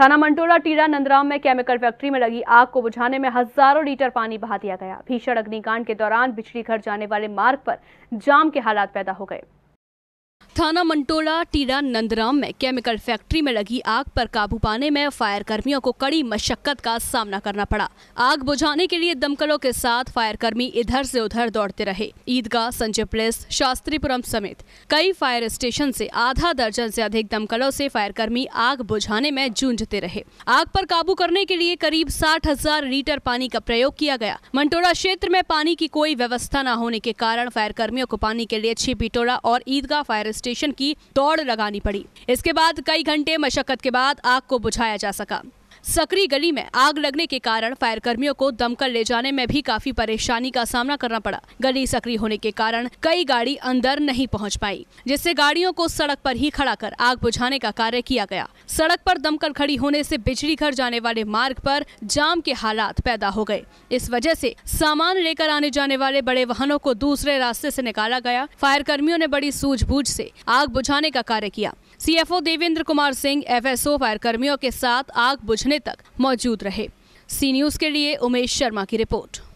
थाना मंटोला टीरा नंदराम में chemical factory में लगी आग को बुझाने में हजारों लीटर पानी बहा दिया गया भीषण अग्निकांड के दौरान बिजली घर जाने वाले मार्ग पर जाम के हालात पैदा हो गए थाना मंटोला टीरा नंदराम में केमिकल फैक्ट्री में लगी आग पर काबू पाने में फायर कर्मियों को कड़ी मशक्कत का सामना करना पड़ा आग बुझाने के लिए दमकलों के साथ फायर कर्मी इधर से उधर दौड़ते रहे ईदगाह संजय प्लेस शास्त्रीपुरम समेत कई फायर स्टेशन से आधा दर्जन से अधिक दमकलों से फायर कर्मी आग बुझाने में जूझते रहे आग पर काबू करने के लिए करीब साठ हजार लीटर पानी का प्रयोग किया गया मंटोला क्षेत्र में पानी की कोई व्यवस्था न होने के कारण फायर कर्मियों को पानी के लिए छिपी और ईदगाह फायर स्टेशन की दौड़ लगानी पड़ी इसके बाद कई घंटे मशक्कत के बाद आग को बुझाया जा सका सकरी गली में आग लगने के कारण फायर कर्मियों को दमकल ले जाने में भी काफी परेशानी का सामना करना पड़ा गली सकरी होने के कारण कई गाड़ी अंदर नहीं पहुंच पाई जिससे गाड़ियों को सड़क पर ही खड़ा कर आग बुझाने का कार्य किया गया सड़क पर दमकल खड़ी होने से बिजली घर जाने वाले मार्ग पर जाम के हालात पैदा हो गए इस वजह से सामान लेकर आने जाने वाले बड़े वाहनों को दूसरे रास्ते से निकाला गया फायर कर्मियों ने बड़ी सूझबूझ से आग बुझाने का कार्य किया सीएफओ देवेंद्र कुमार सिंह एफएसओ फायरकर्मियों के साथ आग बुझने तक मौजूद रहे सी न्यूज के लिए उमेश शर्मा की रिपोर्ट